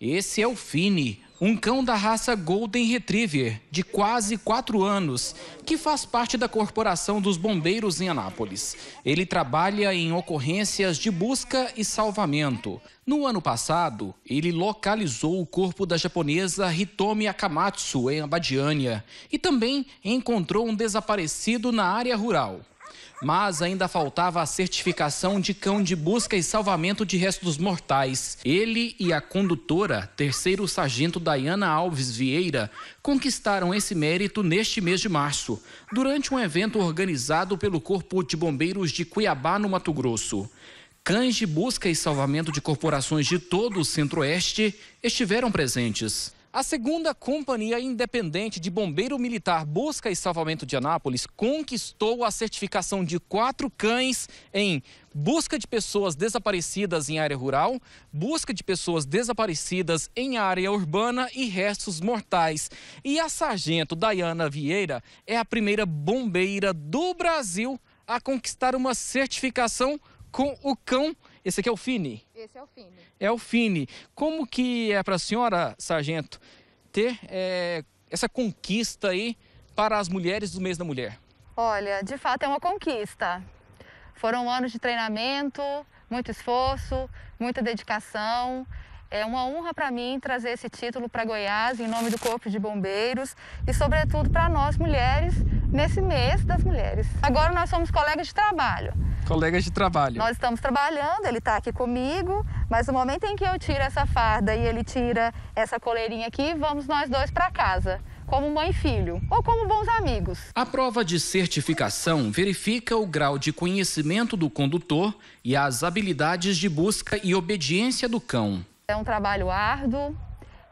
Esse é o Fini, um cão da raça Golden Retriever, de quase 4 anos, que faz parte da Corporação dos Bombeiros em Anápolis. Ele trabalha em ocorrências de busca e salvamento. No ano passado, ele localizou o corpo da japonesa Hitomi Akamatsu em Abadiânia e também encontrou um desaparecido na área rural mas ainda faltava a certificação de cão de busca e salvamento de restos mortais. Ele e a condutora, terceiro sargento Dayana Alves Vieira, conquistaram esse mérito neste mês de março, durante um evento organizado pelo Corpo de Bombeiros de Cuiabá, no Mato Grosso. Cães de busca e salvamento de corporações de todo o Centro-Oeste estiveram presentes. A segunda companhia independente de bombeiro militar Busca e Salvamento de Anápolis conquistou a certificação de quatro cães em busca de pessoas desaparecidas em área rural, busca de pessoas desaparecidas em área urbana e restos mortais. E a sargento Dayana Vieira é a primeira bombeira do Brasil a conquistar uma certificação com o cão. Esse aqui é o Fini. Esse é o Fini. É o Fini. Como que é para a senhora, sargento, ter é, essa conquista aí para as mulheres do mês da mulher? Olha, de fato é uma conquista. Foram anos de treinamento, muito esforço, muita dedicação. É uma honra para mim trazer esse título para Goiás em nome do Corpo de Bombeiros e, sobretudo, para nós mulheres nesse mês das mulheres. Agora nós somos colegas de trabalho. Colegas de trabalho. Nós estamos trabalhando, ele está aqui comigo, mas no momento em que eu tiro essa farda e ele tira essa coleirinha aqui, vamos nós dois para casa como mãe e filho, ou como bons amigos. A prova de certificação verifica o grau de conhecimento do condutor e as habilidades de busca e obediência do cão. É um trabalho árduo,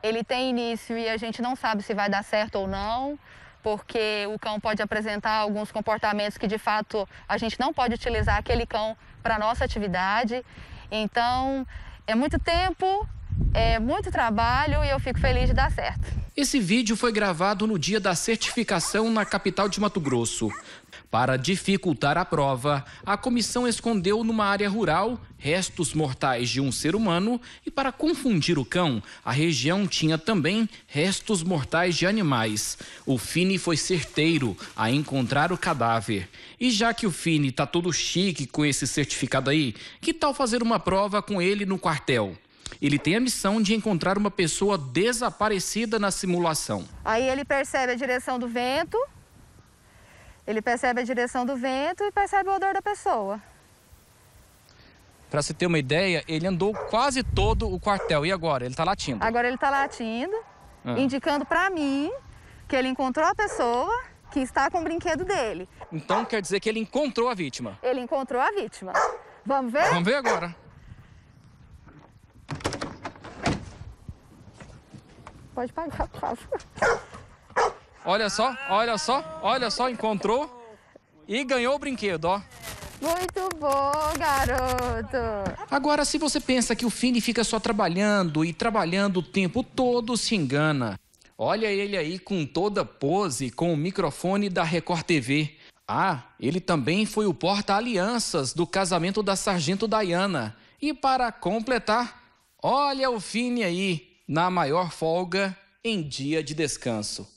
ele tem início e a gente não sabe se vai dar certo ou não, porque o cão pode apresentar alguns comportamentos que de fato a gente não pode utilizar aquele cão para nossa atividade. Então, é muito tempo, é muito trabalho e eu fico feliz de dar certo. Esse vídeo foi gravado no dia da certificação na capital de Mato Grosso. Para dificultar a prova, a comissão escondeu numa área rural restos mortais de um ser humano e, para confundir o cão, a região tinha também restos mortais de animais. O Fini foi certeiro a encontrar o cadáver. E já que o Fini tá todo chique com esse certificado aí, que tal fazer uma prova com ele no quartel? Ele tem a missão de encontrar uma pessoa desaparecida na simulação. Aí ele percebe a direção do vento, ele percebe a direção do vento e percebe o odor da pessoa. Para se ter uma ideia, ele andou quase todo o quartel. E agora? Ele está latindo? Agora ele está latindo, ah. indicando para mim que ele encontrou a pessoa que está com o brinquedo dele. Então quer dizer que ele encontrou a vítima? Ele encontrou a vítima. Vamos ver? Vamos ver agora. Pode pagar, por favor. Olha só, olha só, olha só, encontrou e ganhou o brinquedo, ó. Muito bom, garoto! Agora, se você pensa que o Fini fica só trabalhando e trabalhando o tempo todo, se engana. Olha ele aí com toda pose com o microfone da Record TV. Ah, ele também foi o porta-alianças do casamento da Sargento Diana. E para completar, olha o Fini aí, na maior folga em dia de descanso.